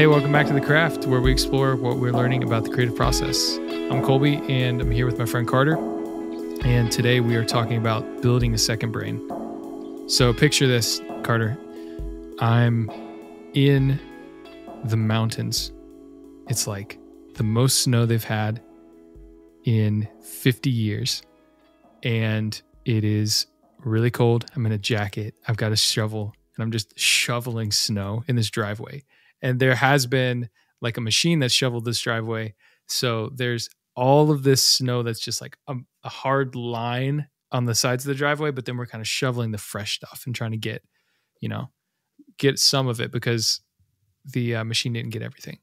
Hey, welcome back to The Craft, where we explore what we're learning about the creative process. I'm Colby, and I'm here with my friend Carter. And today we are talking about building a second brain. So, picture this, Carter. I'm in the mountains. It's like the most snow they've had in 50 years. And it is really cold. I'm in a jacket. I've got a shovel and I'm just shoveling snow in this driveway and there has been like a machine that's shoveled this driveway. So there's all of this snow that's just like a, a hard line on the sides of the driveway, but then we're kind of shoveling the fresh stuff and trying to get, you know, get some of it because the uh, machine didn't get everything.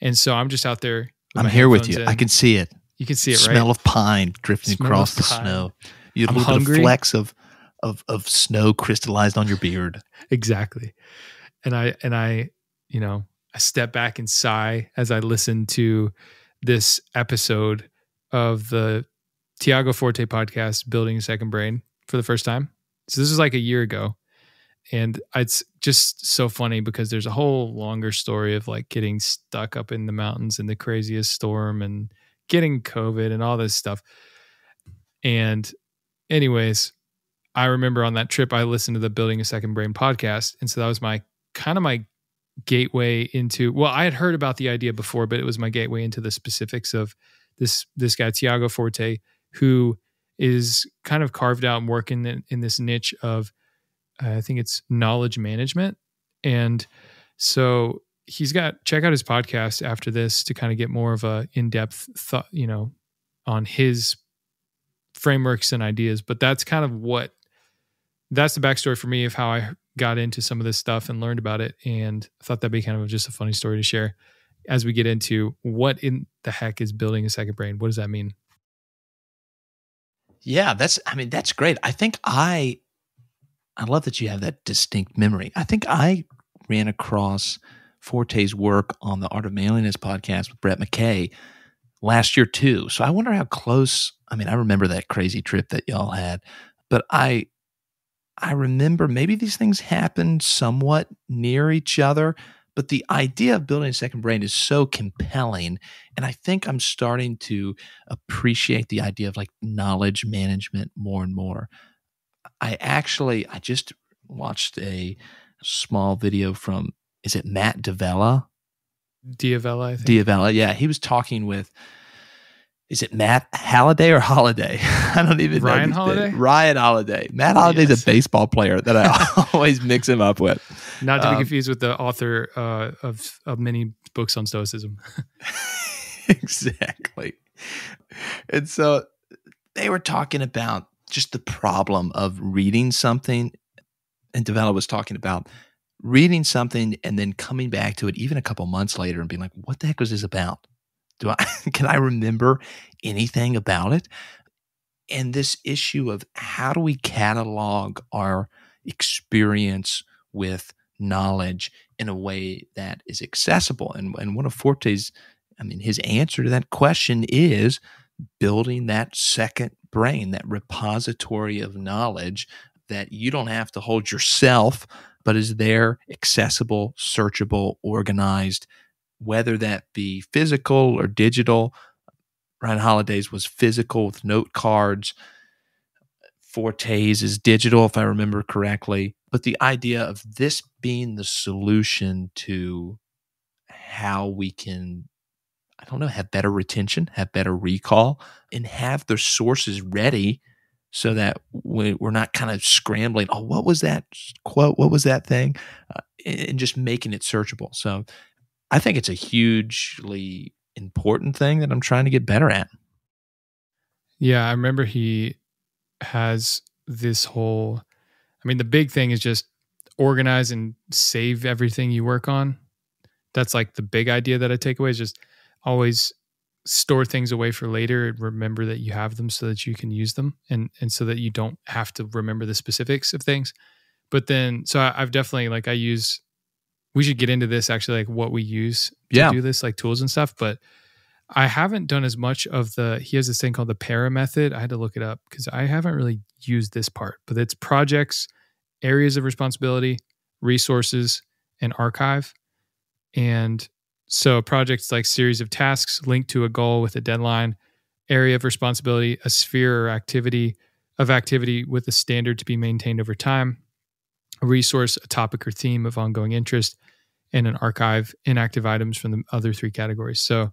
And so I'm just out there. I'm here with you. In. I can see it. You can see it. Smell right? of pine drifting Smell across the pine. snow. You have a little hungry. bit of flecks of, of of snow crystallized on your beard. exactly. And I and I you know, I step back and sigh as I listen to this episode of the Tiago Forte podcast, Building a Second Brain, for the first time. So this was like a year ago. And it's just so funny because there's a whole longer story of like getting stuck up in the mountains in the craziest storm and getting COVID and all this stuff. And, anyways, I remember on that trip, I listened to the Building a Second Brain podcast. And so that was my kind of my gateway into well i had heard about the idea before but it was my gateway into the specifics of this this guy tiago forte who is kind of carved out and working in, in this niche of uh, i think it's knowledge management and so he's got check out his podcast after this to kind of get more of a in-depth thought you know on his frameworks and ideas but that's kind of what that's the backstory for me of how i got into some of this stuff and learned about it. And thought that'd be kind of just a funny story to share as we get into what in the heck is building a second brain? What does that mean? Yeah, that's, I mean, that's great. I think I, I love that you have that distinct memory. I think I ran across Forte's work on the Art of Manliness podcast with Brett McKay last year, too. So I wonder how close, I mean, I remember that crazy trip that y'all had, but I, I remember maybe these things happened somewhat near each other, but the idea of building a second brain is so compelling. And I think I'm starting to appreciate the idea of like knowledge management more and more. I actually, I just watched a small video from, is it Matt Davella? Diavella, I think. Diavella, yeah. He was talking with is it Matt Halliday or Holiday? I don't even Ryan know. Holiday? Ryan Holiday. Matt Holiday's yes. a baseball player that I always mix him up with. Not to um, be confused with the author uh, of, of many books on Stoicism. exactly. And so they were talking about just the problem of reading something. And Devella was talking about reading something and then coming back to it even a couple months later and being like, what the heck was this about? do I can I remember anything about it? And this issue of how do we catalog our experience with knowledge in a way that is accessible? And and one of Forte's, I mean, his answer to that question is building that second brain, that repository of knowledge that you don't have to hold yourself, but is there accessible, searchable, organized, whether that be physical or digital. Ryan Holidays was physical with note cards. Fortes is digital, if I remember correctly. But the idea of this being the solution to how we can, I don't know, have better retention, have better recall, and have the sources ready so that we're not kind of scrambling. Oh, what was that quote? What was that thing? Uh, and just making it searchable. So I think it's a hugely important thing that I'm trying to get better at. Yeah, I remember he has this whole I mean the big thing is just organize and save everything you work on. That's like the big idea that I take away is just always store things away for later remember that you have them so that you can use them and and so that you don't have to remember the specifics of things but then so I, have definitely like i use we should get into this actually, like what we use to yeah. do this, like tools and stuff. But I haven't done as much of the. He has this thing called the para method. I had to look it up because I haven't really used this part, but it's projects, areas of responsibility, resources, and archive. And so projects like series of tasks linked to a goal with a deadline, area of responsibility, a sphere or activity of activity with a standard to be maintained over time, a resource, a topic or theme of ongoing interest, and an archive inactive items from the other three categories. So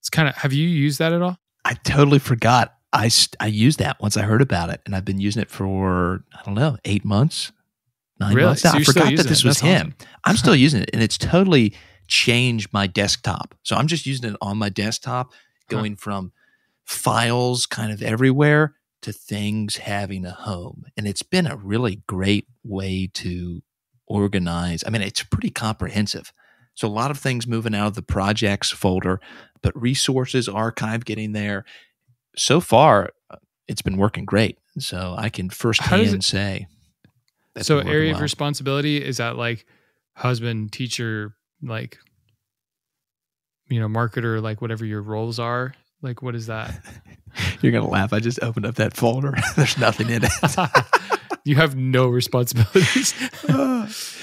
it's kind of, have you used that at all? I totally forgot. I, I used that once I heard about it, and I've been using it for, I don't know, eight months, nine really? months. So I forgot that this it. was That's him. Awesome. I'm still using it, and it's totally changed my desktop. So I'm just using it on my desktop, going huh. from files kind of everywhere to things having a home. And it's been a really great way to organize. I mean, it's pretty comprehensive. So a lot of things moving out of the projects folder, but resources, archive getting there. So far, uh, it's been working great. So I can firsthand it, say. So area well. of responsibility is that like husband, teacher, like you know, marketer, like whatever your roles are. Like what is that? You're going to laugh. I just opened up that folder. There's nothing in it. you have no responsibilities.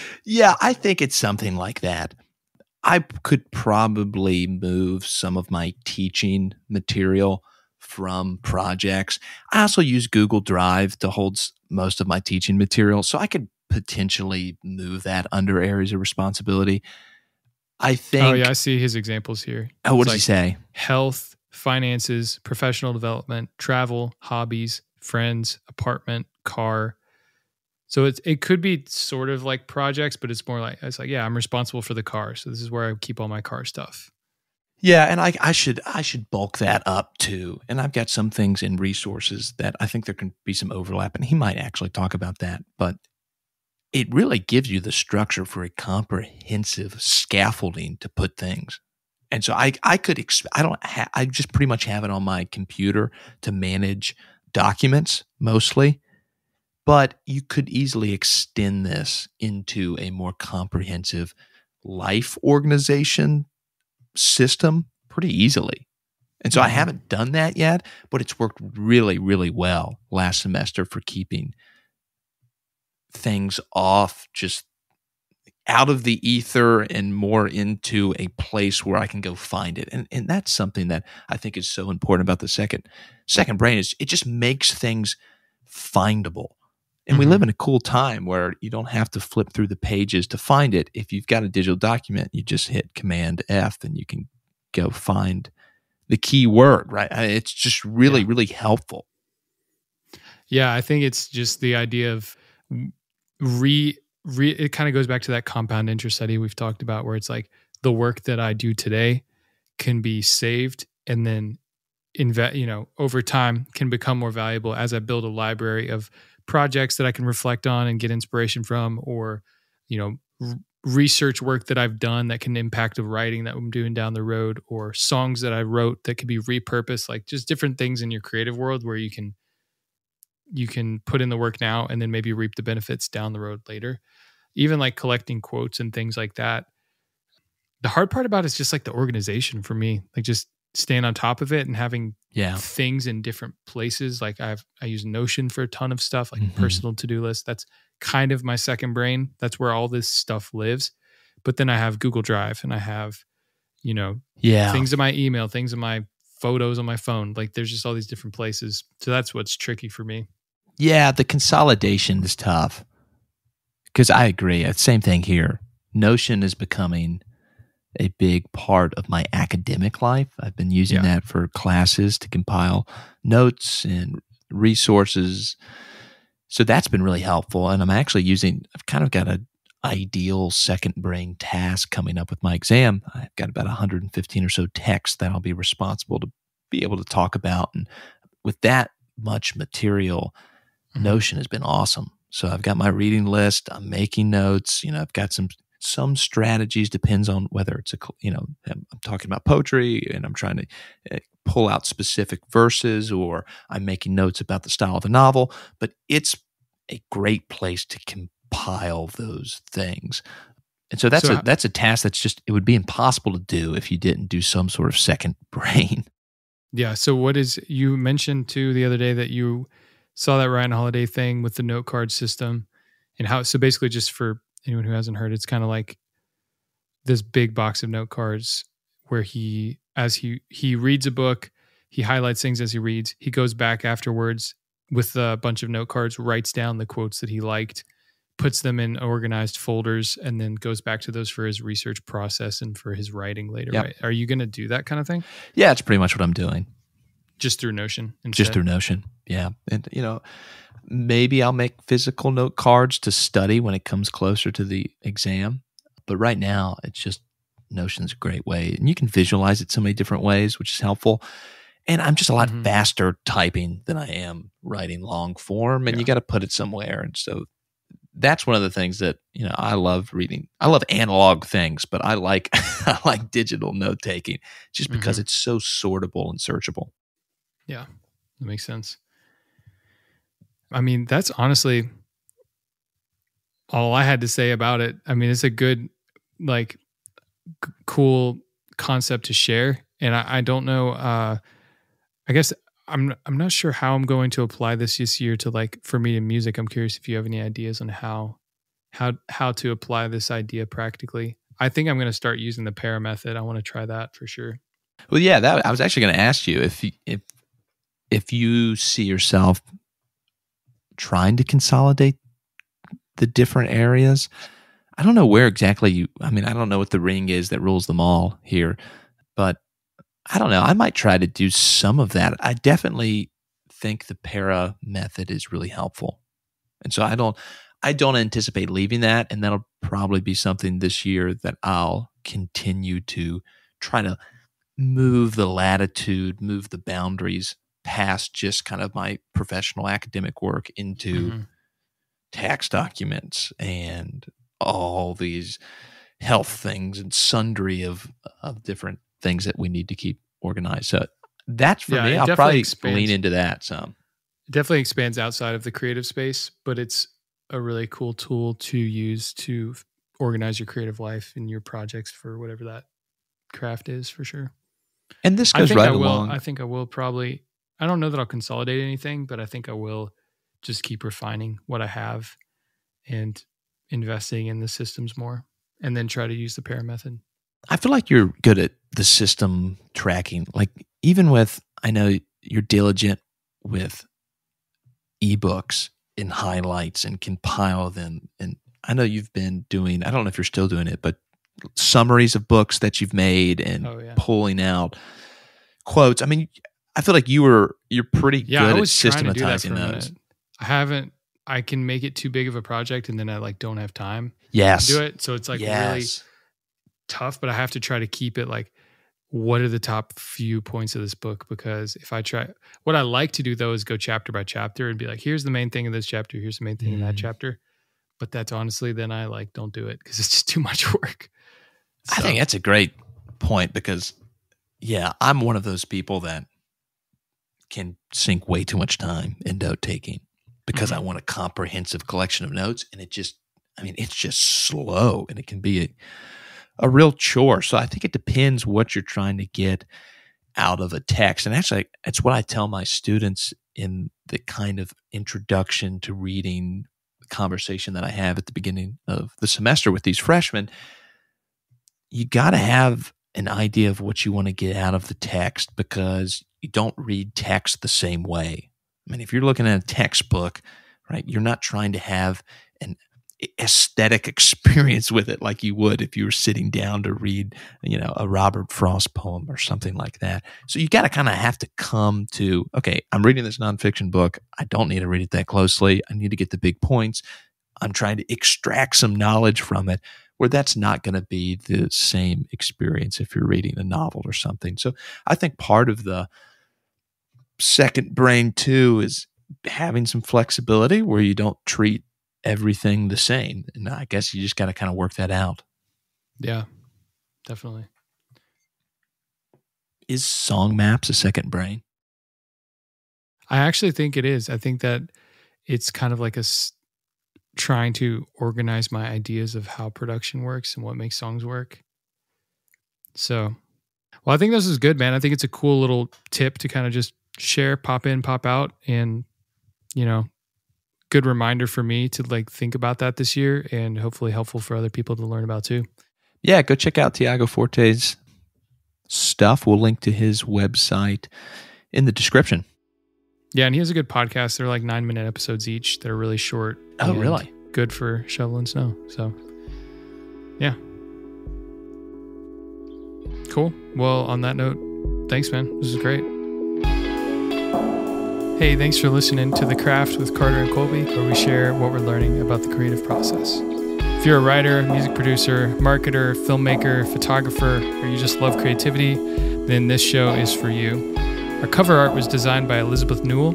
yeah, I think it's something like that. I could probably move some of my teaching material from projects. I also use Google Drive to hold most of my teaching material. So I could potentially move that under areas of responsibility. I oh, think. Oh, yeah. I see his examples here. Oh, what does like he say? Health, finances, professional development, travel, hobbies, friends, apartment, car. So it's it could be sort of like projects, but it's more like it's like, yeah, I'm responsible for the car. So this is where I keep all my car stuff. Yeah, and I, I should I should bulk that up too. And I've got some things in resources that I think there can be some overlap, and he might actually talk about that. But it really gives you the structure for a comprehensive scaffolding to put things and so I I could exp- I don't ha- I just pretty much have it on my computer to manage documents mostly, but you could easily extend this into a more comprehensive life organization system pretty easily. And so I mm-hmm. haven't done that yet, but it's worked really really well last semester for keeping things off just out of the ether and more into a place where I can go find it. And and that's something that I think is so important about the second second brain is it just makes things findable. And mm-hmm. we live in a cool time where you don't have to flip through the pages to find it. If you've got a digital document, you just hit command F and you can go find the key word, right? It's just really yeah. really helpful. Yeah, I think it's just the idea of re re, it kind of goes back to that compound interest study we've talked about, where it's like the work that I do today can be saved and then invest, you know, over time can become more valuable as I build a library of projects that I can reflect on and get inspiration from, or, you know, r- research work that I've done that can impact the writing that I'm doing down the road, or songs that I wrote that could be repurposed, like just different things in your creative world where you can you can put in the work now and then maybe reap the benefits down the road later even like collecting quotes and things like that. The hard part about is just like the organization for me, like just staying on top of it and having yeah. things in different places. Like I've I use Notion for a ton of stuff, like mm -hmm. personal to-do list. That's kind of my second brain. That's where all this stuff lives. But then I have Google Drive and I have, you know, yeah, things in my email, things in my photos on my phone. Like there's just all these different places. So that's what's tricky for me. Yeah, the consolidation is tough because I agree. Uh, same thing here. Notion is becoming a big part of my academic life. I've been using yeah. that for classes to compile notes and resources. So that's been really helpful. And I'm actually using, I've kind of got an ideal second brain task coming up with my exam. I've got about 115 or so texts that I'll be responsible to be able to talk about. And with that much material, mm-hmm. Notion has been awesome. So I've got my reading list. I'm making notes. You know, I've got some some strategies depends on whether it's a you know I'm, talking about poetry and I'm trying to eh, pull out specific verses or I'm making notes about the style of the novel. But it's a great place to compile those things. And so that's so a that's a task that's just it would be impossible to do if you didn't do some sort of second brain. Yeah. So what is you mentioned too the other day that you saw that Ryan Holiday thing with the note card system and how so basically just for anyone who hasn't heard, it's kind of like this big box of note cards where he as he he reads a book, he highlights things as he reads, he goes back afterwards with a bunch of note cards, writes down the quotes that he liked, puts them in organized folders, and then goes back to those for his research process and for his writing later. Yep. Right? Are you going to do that kind of thing? Yeah, it's pretty much what I'm doing just through Notion. Instead. Just through Notion. Yeah. And, you know, maybe I'll make physical note cards to study when it comes closer to the exam. But right now, it's just Notion's a great way. And you can visualize it so many different ways, which is helpful. And I'm just a lot mm-hmm. faster typing than I am writing long form. And yeah. you got to put it somewhere. And so that's one of the things that you know I love reading. I love analog things, but I like I like digital note taking just because mm-hmm. it's so sortable and searchable. Yeah, that makes sense. I mean, that's honestly all I had to say about it. I mean, it's a good, like, cool concept to share, and I, I don't know. Uh, I guess I'm I'm not sure how I'm going to apply this this year to like for me to music. I'm curious if you have any ideas on how how how to apply this idea practically. I think I'm going to start using the pair method. I want to try that for sure. Well, yeah, that I was actually going to ask you if you, if if you see yourself trying to consolidate the different areas, I don't know where exactly you, I mean, I don't know what the ring is that rules them all here, but I don't know. I might try to do some of that. I definitely think the para method is really helpful. And so I don't, I don't anticipate leaving that. And that'll probably be something this year that I'll continue to try to move the latitude, move the boundaries past just kind of my professional academic work into mm-hmm. tax documents and all these health things and sundry of of different things that we need to keep organized. So that's for yeah, me. I'll probably expands, lean into that some. It definitely expands outside of the creative space, but it's a really cool tool to use to organize your creative life and your projects for whatever that craft is for sure. And this goes right I will, along. I think I will probably I don't know that I'll consolidate anything, but I think I will just keep refining what I have and investing in the systems more and then try to use the pair method. I feel like you're good at the system tracking. Like even with I know you're diligent with ebooks and highlights and compile them and I know you've been doing I don't know if you're still doing it, but summaries of books that you've made and oh, yeah. pulling out quotes. I mean, I feel like you were you're pretty yeah, good I was at systematizing that those. I haven't. I can make it too big of a project, and then I like don't have time. Yes, do it. So it's like yes. really tough, but I have to try to keep it like what are the top few points of this book because if i try what i like to do though is go chapter by chapter and be like here's the main thing in this chapter here's the main thing mm. in that chapter but that's honestly then i like don't do it because it's just too much work so. i think that's a great point because yeah i'm one of those people that can sink way too much time in note taking because mm-hmm. I want a comprehensive collection of notes. And it just, I mean, it's just slow and it can be a, a real chore. So I think it depends what you're trying to get out of a text. And actually, it's what I tell my students in the kind of introduction to reading conversation that I have at the beginning of the semester with these freshmen. You got to have an idea of what you want to get out of the text because you don't read text the same way. I mean, if you're looking at a textbook, right, you're not trying to have an aesthetic experience with it like you would if you were sitting down to read, you know, a Robert Frost poem or something like that. So you got to kind of have to come to, okay, I'm reading this nonfiction book. I don't need to read it that closely. I need to get the big points. I'm trying to extract some knowledge from it where that's not going to be the same experience if you're reading a novel or something. So I think part of the second brain too is having some flexibility where you don't treat everything the same. And I guess you just got to kind of work that out. Yeah, definitely. Is song maps a second brain? I actually think it is. I think that it's kind of like a s- trying to organize my ideas of how production works and what makes songs work. So, well, I think this is good, man. I think it's a cool little tip to kind of just share, pop in, pop out, and you know, good reminder for me to like think about that this year, and hopefully helpful for other people to learn about too. Yeah, go check out Tiago Forte's stuff. We'll link to his website in the description. Yeah, and he has a good podcast. They're like nine minute episodes each. They're really short. Oh, really? Good for shoveling snow. So, yeah. Cool. Well, on that note, thanks, man. This is great. Hey, thanks for listening to The Craft with Carter and Colby, where we share what we're learning about the creative process. If you're a writer, music producer, marketer, filmmaker, photographer, or you just love creativity, then this show is for you. Our cover art was designed by Elizabeth Newell.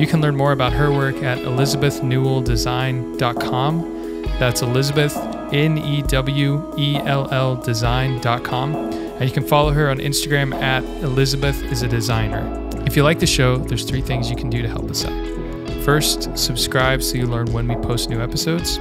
You can learn more about her work at elizabethnewelldesign.com. That's Elizabeth, N E W E L L design.com. And you can follow her on Instagram at Elizabeth is a designer. If you like the show, there's three things you can do to help us out. First, subscribe so you learn when we post new episodes.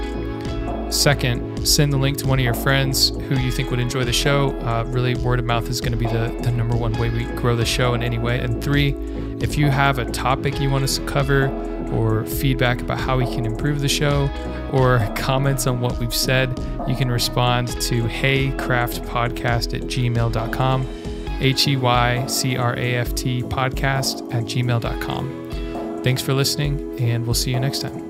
Second, send the link to one of your friends who you think would enjoy the show. Uh, really, word of mouth is going to be the, the number one way we grow the show in any way. And three, if you have a topic you want us to cover, or feedback about how we can improve the show, or comments on what we've said, you can respond to heycraftpodcast at gmail.com. H E Y C R A F T podcast at gmail.com. Thanks for listening, and we'll see you next time.